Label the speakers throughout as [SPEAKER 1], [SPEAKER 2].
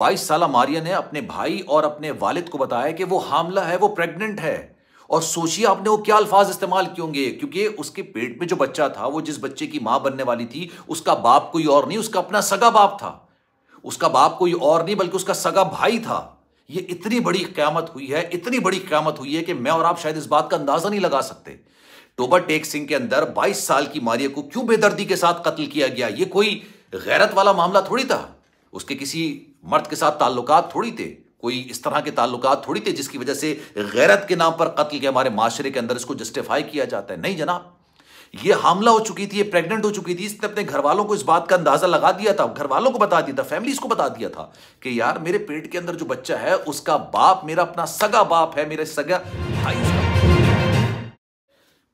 [SPEAKER 1] बाईस साल मारिया ने अपने भाई और अपने वालिद को बताया कि वो हामला है वो प्रेग्नेंट है और सोचिए आपने वो क्या अल्फाज इस्तेमाल किए होंगे क्योंकि उसके पेट में जो बच्चा था वो जिस बच्चे की मां बनने वाली थी उसका बाप कोई और नहीं उसका अपना सगा बाप था उसका बाप कोई और नहीं बल्कि उसका सगा भाई था ये इतनी बड़ी क्यामत हुई है इतनी बड़ी क्यामत हुई है कि मैं और आप शायद इस बात का अंदाजा नहीं लगा सकते टोबर टेक सिंह के अंदर 22 साल की मारिया को क्यों बेदर्दी के साथ कत्ल किया गया ये कोई गैरत वाला मामला थोड़ी था उसके किसी मर्द के साथ ताल्लुकात थोड़ी थे कोई इस तरह के ताल्लुक थोड़ी थे जिसकी वजह से गैरत के नाम पर कत्ल के हमारे माशरे के अंदर इसको जस्टिफाई किया जाता है नहीं जनाब ये हमला हो चुकी थी ये प्रेग्नेंट हो चुकी थी इसने अपने घर वालों को इस बात का अंदाजा लगा दिया था घर वालों को बता दिया था फैमिली को बता दिया था कि यार मेरे पेट के अंदर जो बच्चा है उसका बाप मेरा अपना सगा बाप है मेरे सगा भाई उसका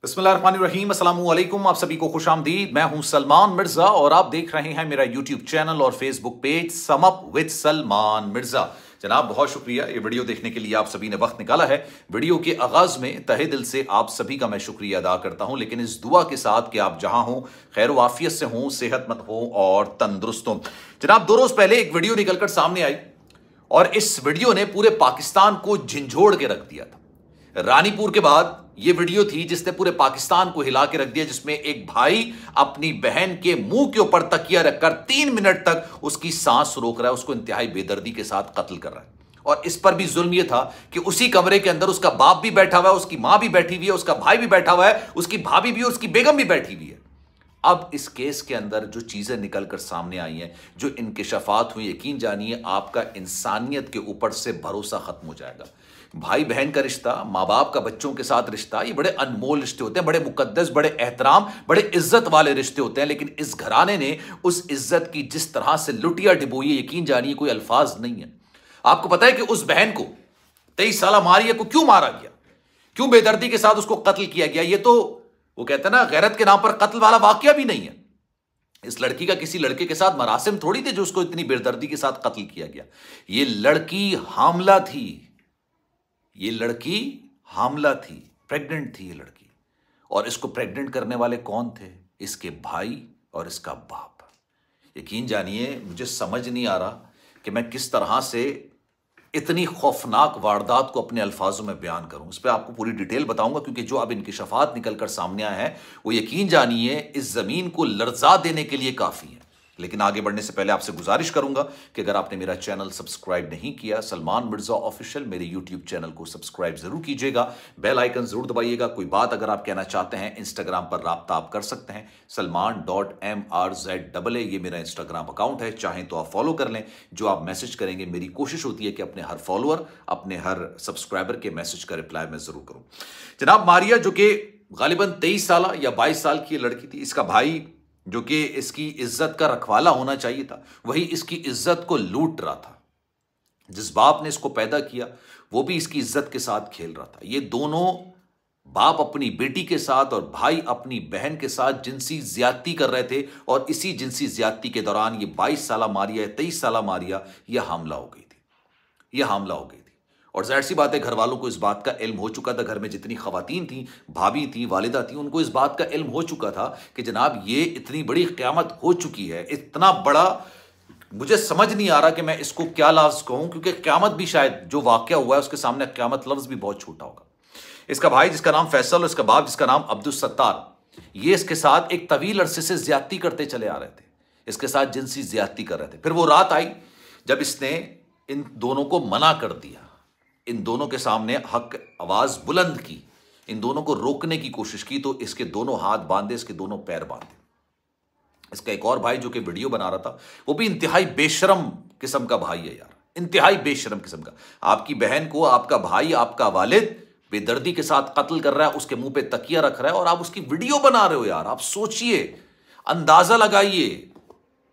[SPEAKER 1] बसमीम अल्लाम आप सभी को खुश आमदीद मैं हूं सलमान मिर्जा और आप देख रहे हैं मेरा यूट्यूब चैनल और Facebook page sum up with Salman Mirza जनाब बहुत शुक्रिया ये वीडियो देखने के लिए आप सभी ने वक्त निकाला है वीडियो के आगाज में तहे दिल से आप सभी का मैं शुक्रिया अदा करता हूं लेकिन इस दुआ के साथ कि आप जहां हों खैर वाफियत से हों सेहतमंद हों और तंदुरुस्त हों जनाब दो रोज पहले एक वीडियो निकलकर सामने आई और इस वीडियो ने पूरे पाकिस्तान को झिंझोड़ के रख दिया था रानीपुर के बाद ये वीडियो थी जिसने पूरे पाकिस्तान को हिला के रख दिया जिसमें एक भाई अपनी बहन के मुंह के ऊपर तकिया रखकर तीन मिनट तक उसकी सांस रोक रहा है उसको इंतहाई बेदर्दी के साथ कत्ल कर रहा है और इस पर भी जुल्म यह था कि उसी कमरे के अंदर उसका बाप भी बैठा हुआ है उसकी मां भी बैठी हुई है उसका भाई भी बैठा हुआ है उसकी भाभी भी उसकी बेगम भी बैठी हुई है अब इस केस के अंदर जो चीज़ें निकलकर सामने आई हैं जो इनकशफात हुई यकीन जानिए आपका इंसानियत के ऊपर से भरोसा खत्म हो जाएगा भाई बहन का रिश्ता माँ बाप का बच्चों के साथ रिश्ता ये बड़े अनमोल रिश्ते होते हैं बड़े मुकद्दस बड़े एहतराम बड़े इज्जत वाले रिश्ते होते हैं लेकिन इस घराने ने उस इज्जत की जिस तरह से लुटिया डिबोई यकीन जानिए कोई अल्फाज नहीं है आपको पता है कि उस बहन को तेईस साल मारिया को क्यों मारा गया क्यों बेदर्दी के साथ उसको कत्ल किया गया ये तो वो कहते हैं ना गैरत के नाम पर कत्ल वाला वाक्य भी नहीं है इस लड़की का किसी लड़के के साथ मरासिम थोड़ी थे जो उसको इतनी बेदर्दी के साथ कत्ल किया गया ये लड़की हामला थी ये लड़की हामला थी प्रेग्नेंट थी ये लड़की और इसको प्रेग्नेंट करने वाले कौन थे इसके भाई और इसका बाप यकीन जानिए मुझे समझ नहीं आ रहा कि मैं किस तरह से इतनी खौफनाक वारदात को अपने अल्फाजों में बयान करूं इस पर आपको पूरी डिटेल बताऊंगा क्योंकि जो अब इनकी शफात निकल कर सामने आया है वो यकीन जानिए इस ज़मीन को लर्जा देने के लिए काफ़ी है लेकिन आगे बढ़ने से पहले आपसे गुजारिश करूंगा कि अगर आपने मेरा चैनल सब्सक्राइब नहीं किया सलमान मिर्जा ऑफिशियल मेरे यूट्यूब चैनल को सब्सक्राइब जरूर कीजिएगा बेल आइकन जरूर दबाइएगा कोई बात अगर आप कहना चाहते हैं इंस्टाग्राम पर रबता आप कर सकते हैं Salman dot M R Z double A ये मेरा इंस्टाग्राम अकाउंट है चाहें तो आप फॉलो कर लें जो आप मैसेज करेंगे मेरी कोशिश होती है कि अपने हर फॉलोअर अपने हर सब्सक्राइबर के मैसेज का रिप्लाई मैं जरूर करूं जनाब मारिया जो कि गालिबा तेईस साल या बाईस साल की लड़की थी इसका भाई जो कि इसकी इज्जत का रखवाला होना चाहिए था वही इसकी इज्जत को लूट रहा था जिस बाप ने इसको पैदा किया वो भी इसकी इज्जत के साथ खेल रहा था ये दोनों बाप अपनी बेटी के साथ और भाई अपनी बहन के साथ जिनसी ज्यादती कर रहे थे और इसी जिनसी ज्यादती के दौरान ये 22 साल मारिया 23 तेईस साल मारिया यह हमला हो गई थी यह हमला हो गई और जाहिर सी बात है घर वालों को इस बात का इल्म हो चुका था घर में जितनी खवतिन थी भाभी थी वालिदा थी उनको इस बात का इल्म हो चुका था कि जनाब ये इतनी बड़ी क्यामत हो चुकी है इतना बड़ा मुझे समझ नहीं आ रहा कि मैं इसको क्या लफ्ज कहूँ क्योंकि क्यामत भी शायद जो वाक्य हुआ है उसके सामने क्यामत लफ्ज भी बहुत छोटा होगा इसका भाई जिसका नाम फैसल और इसका बाप जिसका नाम अब्दुल सत्तार ये इसके साथ एक तवील अरसे से ज्यादती करते चले आ रहे थे इसके साथ जिनसी ज्यादती कर रहे थे फिर वो रात आई जब इसने इन दोनों को मना कर दिया इन दोनों के सामने हक आवाज बुलंद की इन दोनों को रोकने की कोशिश की तो इसके दोनों हाथ बांधे इसके दोनों पैर बांधे इसका एक और भाई जो कि वीडियो बना रहा था वो भी इंतहाई बेशरम किस्म का भाई है यार इंतहाई बेशरम किस्म का आपकी बहन को आपका भाई आपका वालिद बेदर्दी के साथ कत्ल कर रहा है उसके मुंह पे तकिया रख रहा है और आप उसकी वीडियो बना रहे हो यार आप सोचिए अंदाजा लगाइए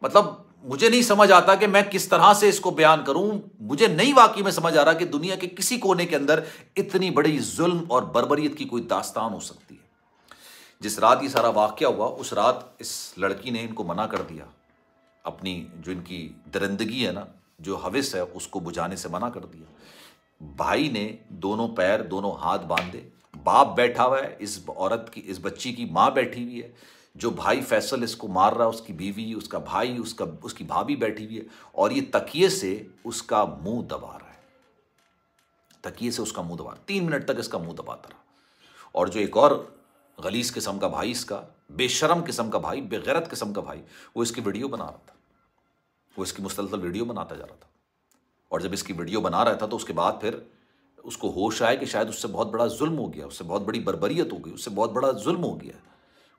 [SPEAKER 1] मतलब मुझे नहीं समझ आता कि मैं किस तरह से इसको बयान करूं मुझे नहीं वाकई में समझ आ रहा कि दुनिया के किसी कोने के अंदर इतनी बड़ी जुल्म और बर्बरीत की कोई दास्तान हो सकती है जिस रात ये सारा वाक्य हुआ उस रात इस लड़की ने इनको मना कर दिया अपनी जो इनकी दरिंदगी है ना जो हविस है उसको बुझाने से मना कर दिया भाई ने दोनों पैर दोनों हाथ बांधे बाप बैठा हुआ है इस औरत की इस बच्ची की माँ बैठी हुई है जो भाई फैसल इसको मार रहा है उसकी बीवी उसका भाई उसका उसकी भाभी बैठी हुई है और ये तकिए से उसका मुंह दबा रहा है तकिए से उसका मुंह दबा तीन मिनट तक इसका मुंह दबाता रहा और जो एक और गलीस किस्म का भाई इसका बेशरम किस्म का भाई बेगैरत किस्म का भाई वो इसकी वीडियो बना रहा था वो इसकी मुसलसल वीडियो बनाता जा रहा था और जब इसकी वीडियो बना रहा था तो उसके बाद फिर उसको होश आया कि शायद उससे बहुत बड़ा जुल्म हो गया उससे बहुत बड़ी बरबरीत हो गई उससे बहुत बड़ा जुल्म हो गया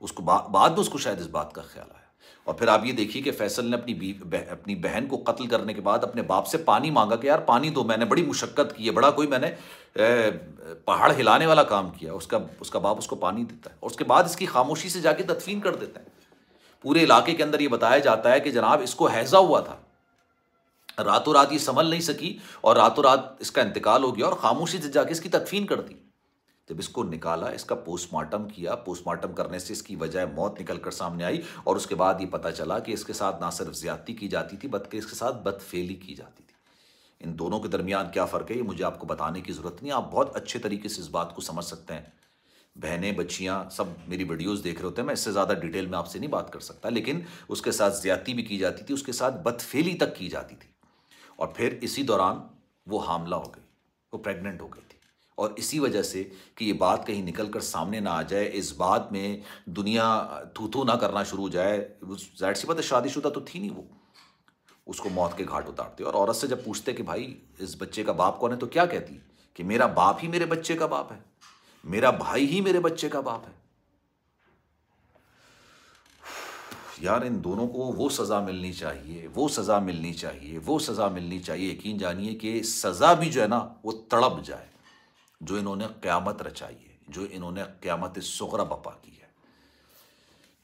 [SPEAKER 1] उसको बा, बाद में उसको शायद इस बात का ख्याल आया और फिर आप ये देखिए कि फैसल ने अपनी बी, बह, अपनी बहन को कत्ल करने के बाद अपने बाप से पानी मांगा कि यार पानी दो मैंने बड़ी मुशक्क़त की है बड़ा कोई मैंने पहाड़ हिलाने वाला काम किया उसका उसका बाप उसको पानी देता है और उसके बाद इसकी खामोशी से जाके तदफीन कर देते हैं पूरे इलाके के अंदर ये बताया जाता है कि जनाब इसको हैज़ा हुआ था रातों रात ये संभल नहीं सकी और रातों रात इसका इंतकाल हो गया और खामोशी से जाके इसकी तदफीन कर दी जब इसको निकाला इसका पोस्टमार्टम किया पोस्टमार्टम करने से इसकी वजह मौत निकल कर सामने आई और उसके बाद ये पता चला कि इसके साथ ना सिर्फ ज्यादती की जाती थी बल्कि इसके साथ बदफेली की जाती थी इन दोनों के दरमियान क्या फ़र्क है ये मुझे आपको बताने की ज़रूरत नहीं आप बहुत अच्छे तरीके से इस बात को समझ सकते हैं बहनें बच्चियाँ सब मेरी वीडियोज़ देख रहे होते हैं मैं इससे ज़्यादा डिटेल में आपसे नहीं बात कर सकता लेकिन उसके साथ ज्यादती भी की जाती थी उसके साथ बदफेली तक की जाती थी और फिर इसी दौरान वो हामला हो गई वो प्रेगनेंट हो गई और इसी वजह से कि ये बात कहीं निकल कर सामने ना आ जाए इस बात में दुनिया थू थू ना करना शुरू हो जाए जाहिर सी बात है शादीशुदा तो थी नहीं वो उसको मौत के घाट उतारते और औरत से जब पूछते कि भाई इस बच्चे का बाप कौन है तो क्या कहती कि मेरा बाप ही मेरे बच्चे का बाप है मेरा भाई ही मेरे बच्चे का बाप है यार इन दोनों को वो सज़ा मिलनी चाहिए वो सज़ा मिलनी चाहिए वो सज़ा मिलनी चाहिए यकीन जानिए कि सज़ा भी जो है ना वो तड़प जाए जो इन्होंने क़्यामत रचाई है जो इन्होंने क़्यामत सगरा बपा की है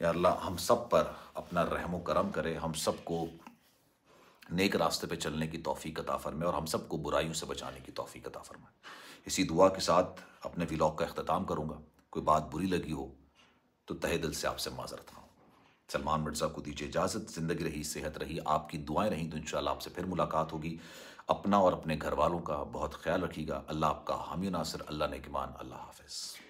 [SPEAKER 1] या अल्लाह हम सब पर अपना रहम करम करे हम सबको नेक रास्ते पे चलने की तोफ़ी ताफ़र में और हम सबको बुराइयों से बचाने की तोफ़ी अता फरमाए इसी दुआ के साथ अपने व्लॉग का अख्ताम करूँगा कोई बात बुरी लगी हो तो तहे दिल से आपसे माजरत खाऊँ सलमान मिर्ज़ा को दीजिए इजाज़त ज़िंदगी रही सेहत रही आपकी दुआएं रहीं तो इन आपसे फिर मुलाकात होगी अपना और अपने घर वालों का बहुत ख्याल रखिएगा अल्लाह आपका हामी नासिर अल्लाह ने मान अल्लाह हाफिज़